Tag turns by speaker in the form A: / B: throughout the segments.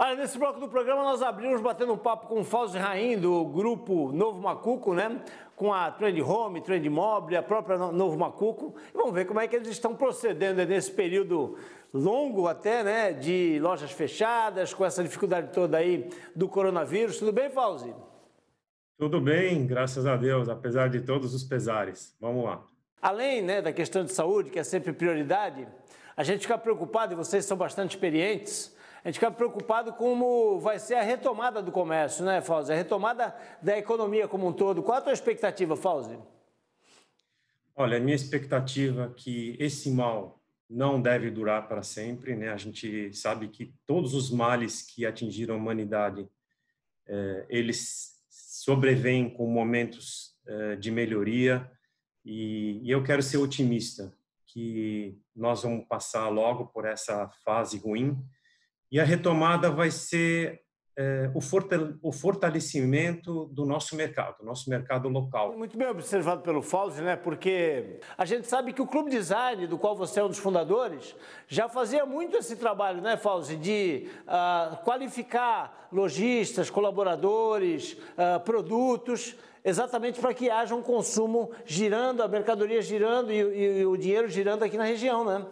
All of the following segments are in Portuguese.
A: Olha, nesse bloco do programa nós abrimos batendo um papo com o Fausto Raim do grupo Novo Macuco, né? Com a Trend Home, Trend Mobile, a própria Novo Macuco. E vamos ver como é que eles estão procedendo nesse período longo até, né? De lojas fechadas, com essa dificuldade toda aí do coronavírus. Tudo bem, Fausto?
B: Tudo bem, graças a Deus, apesar de todos os pesares. Vamos lá.
A: Além né, da questão de saúde, que é sempre prioridade, a gente fica preocupado, e vocês são bastante experientes, a gente fica preocupado como vai ser a retomada do comércio, né, Fauzi? A retomada da economia como um
B: todo. Qual a tua expectativa, Fauzi? Olha, a minha expectativa é que esse mal não deve durar para sempre, né? A gente sabe que todos os males que atingiram a humanidade, eh, eles sobrevêm com momentos eh, de melhoria e, e eu quero ser otimista que nós vamos passar logo por essa fase ruim e a retomada vai ser é, o, fortalecimento do nosso mercado, nosso mercado local. Muito bem observado pelo Fauzi, né? porque a gente sabe que o Clube Design,
A: do qual você é um dos fundadores, já fazia muito esse trabalho, né, Fauzi, de ah, qualificar lojistas, colaboradores, ah, produtos exatamente para que haja um consumo girando, a mercadoria girando e, e, e, o dinheiro girando
B: aqui na região, né?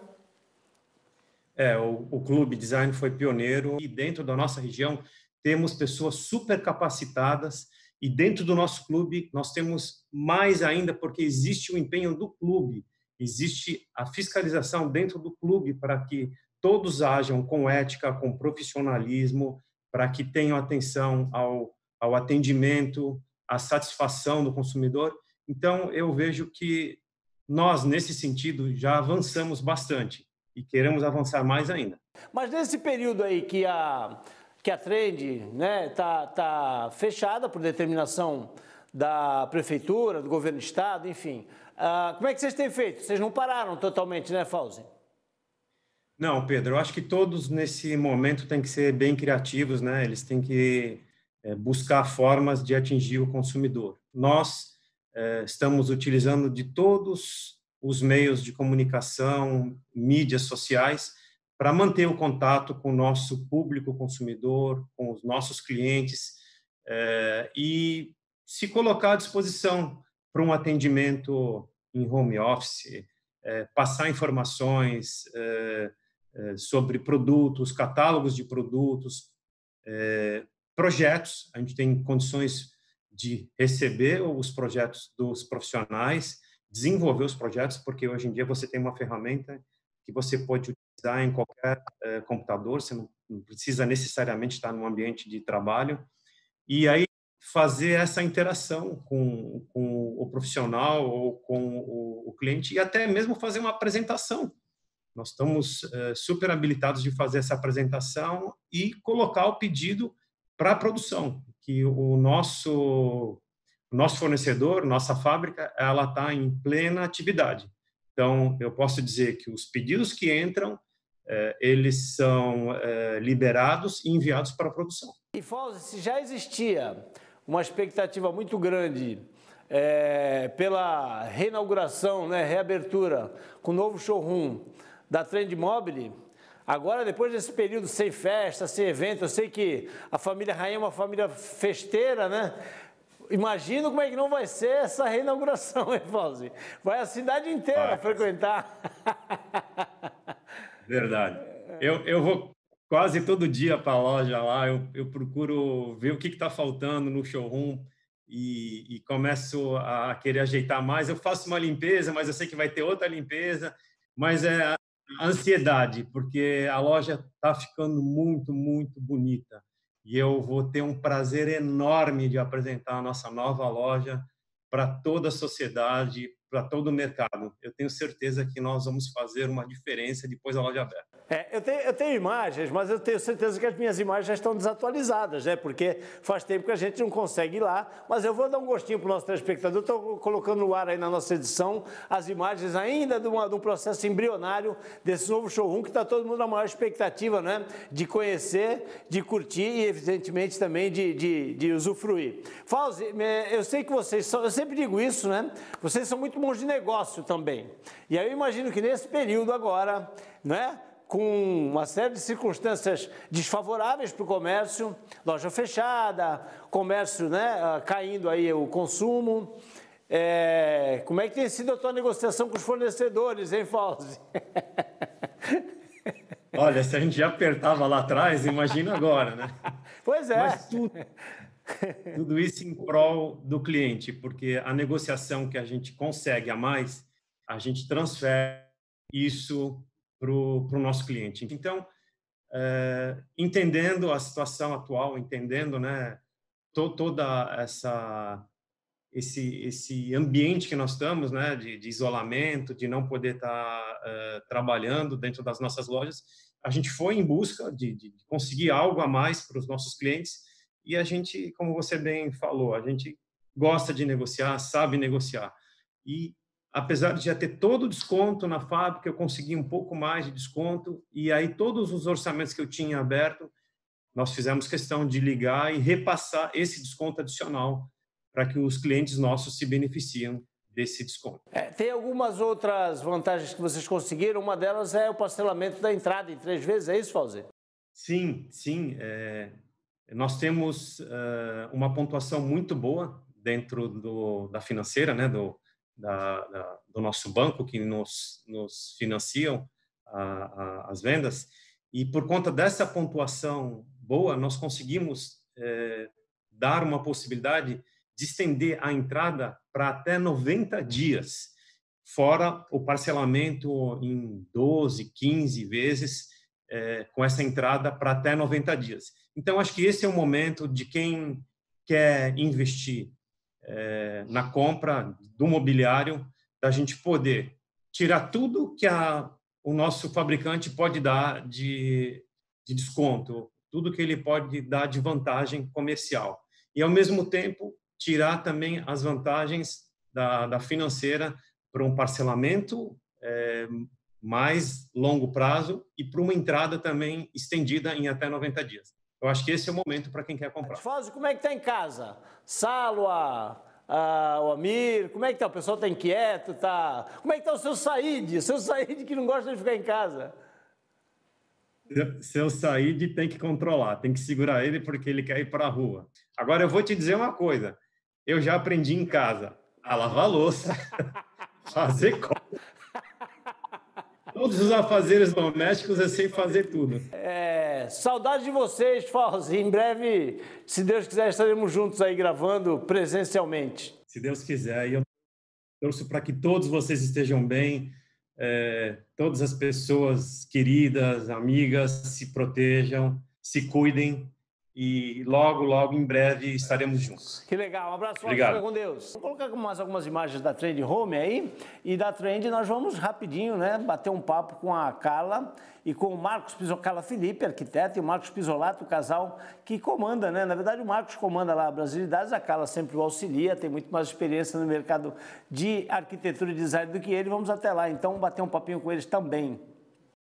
B: É, o, o Clube Design foi pioneiro e dentro da nossa região temos pessoas super capacitadas e dentro do nosso clube nós temos mais ainda porque existe o empenho do clube, existe a fiscalização dentro do clube para que todos ajam com ética, com profissionalismo, para que tenham atenção ao, ao atendimento, à satisfação do consumidor. Então, eu vejo que nós, nesse sentido, já avançamos bastante e queremos avançar mais ainda.
A: Mas nesse período aí que a, que a trend está né, tá, tá fechada por determinação da prefeitura, do governo do estado, enfim, ah, como é que vocês têm feito? Vocês não pararam totalmente, né, Fauzi?
B: Não, Pedro, eu acho que todos nesse momento têm que ser bem criativos, né? Eles têm que é, buscar formas de atingir o consumidor. Nós é, estamos utilizando de todos os meios de comunicação, mídias sociais, para manter o contato com o nosso público consumidor, com os nossos clientes eh, e se colocar à disposição para um atendimento em home office, eh, passar informações eh, sobre produtos, catálogos de produtos, projetos. A gente tem condições de receber os projetos dos profissionais desenvolver os projetos, porque hoje em dia você tem uma ferramenta que você pode utilizar em qualquer uh, computador, você não, precisa necessariamente estar num ambiente de trabalho. E aí fazer essa interação com, com o profissional ou com o, o, cliente e até mesmo fazer uma apresentação. Nós estamos uh, super habilitados de fazer essa apresentação e colocar o pedido para a produção, que o nosso nosso fornecedor, nossa fábrica, ela está em plena atividade. Então, eu posso dizer que os pedidos que entram, eh, eles são eh, liberados e enviados para a produção.
A: E, Fausto, se já existia uma expectativa muito grande é, pela reinauguração, né, reabertura, com o novo showroom da Trend Mobile. Agora, depois desse período sem festa, sem evento, eu sei que a família Rainha é uma família festeira, né? Imagino como é que não vai ser essa reinauguração, hein, Vai a cidade inteira vai, frequentar.
B: Verdade. Eu, eu vou quase todo dia para a loja lá, eu, eu procuro ver o que está faltando no showroom e, e começo a querer ajeitar mais. Eu faço uma limpeza, mas eu sei que vai ter outra limpeza, mas é ansiedade, porque a loja está ficando muito, muito bonita e eu vou ter um prazer enorme de apresentar a nossa nova loja para toda a sociedade, para todo o mercado. Eu tenho certeza que nós vamos fazer uma diferença depois da loja aberta.
A: É, eu, tenho, eu, tenho, imagens, mas eu tenho certeza que as minhas imagens já estão desatualizadas, né? Porque faz tempo que a gente não consegue ir lá. Mas eu vou dar um gostinho para o nosso telespectador. Estou colocando no ar aí na nossa edição as imagens ainda de, uma, de um processo embrionário desse novo showroom que está todo mundo na maior expectativa, né? De conhecer, de curtir e, evidentemente, também de, de, de usufruir. Fauzi, eu sei que vocês são, eu sempre digo isso, né? Vocês são muito bons de negócio também. E aí eu imagino que nesse período agora, né? com uma série de circunstâncias desfavoráveis para o comércio, loja fechada, comércio né, ah, caindo aí o consumo. É, como é que tem sido a tua negociação com os fornecedores, hein, Fauzi?
B: Olha, se a gente já apertava lá atrás, imagina agora, né? Pois é. Mas tudo, tudo isso em prol do cliente, porque a negociação que a gente consegue a mais, a gente transfere isso para o nosso cliente. Então, é, entendendo a situação atual, entendendo né, to, toda essa esse, esse ambiente que nós estamos, né, de, de isolamento, de não poder estar tá, uh, trabalhando dentro das nossas lojas, a gente foi em busca de, de conseguir algo a mais para os nossos clientes e a gente, como você bem falou, a gente gosta de negociar, sabe negociar. E apesar de já ter todo o desconto na fábrica, eu consegui um pouco mais de desconto e aí todos os orçamentos que eu tinha aberto, nós fizemos questão de ligar e repassar esse desconto adicional para que os clientes nossos se beneficiam desse desconto.
A: É, tem algumas outras vantagens que vocês
B: conseguiram, uma delas é o parcelamento da entrada em três vezes, é isso, Fauzi? Sim, sim. É... Nós temos uh, uma pontuação muito boa dentro do, da financeira, né, do, da, da, do nosso banco que nos, nos financiam a, a, as vendas. E por conta dessa pontuação boa, nós conseguimos eh, dar uma possibilidade de estender a entrada para até 90 dias, fora o parcelamento em 12, 15 vezes, eh, com essa entrada para até 90 dias. Então, acho que esse é o momento de quem quer investir é, na compra do mobiliário, da gente poder tirar tudo que a, o nosso fabricante pode dar de, de desconto, tudo que ele pode dar de vantagem comercial. E, ao mesmo tempo, tirar também as vantagens da, da financeira para um parcelamento é, mais longo prazo e para uma entrada também estendida em até 90 dias. Eu acho que esse é o momento para quem quer tá comprar.
A: Fábio, como é que está em casa? Salwa, ah, o Amir, como é que tá? O pessoal tá inquieto, tá? Como é que tá o seu Said? O seu Said que não gosta de ficar em casa.
B: Seu Said tem que controlar, tem que segurar ele porque ele quer ir para a rua. Agora eu vou te dizer uma coisa. Eu já aprendi em casa a lavar louça, fazer Todos os afazeres domésticos eu sei fazer tudo.
A: É, saudade de vocês, Falls. Em breve, se Deus quiser, estaremos juntos aí gravando presencialmente.
B: Se Deus quiser. eu torço para que todos vocês estejam bem, é, todas as pessoas queridas, amigas, se protejam, se cuidem e logo, logo, em breve, estaremos juntos.
A: Que legal, um abraço, Obrigado. fica com Deus. Vou colocar mais algumas imagens da Trend Home aí, e da Trend nós vamos rapidinho, né, bater um papo com a Carla e com o Marcos Carla Felipe, arquiteto, e o Marcos Pisolato, o casal que comanda, né, na verdade o Marcos comanda lá a Brasilidades, a Carla sempre o auxilia, tem muito mais experiência no mercado de arquitetura e design do que ele, vamos até lá, então bater um papinho com eles também.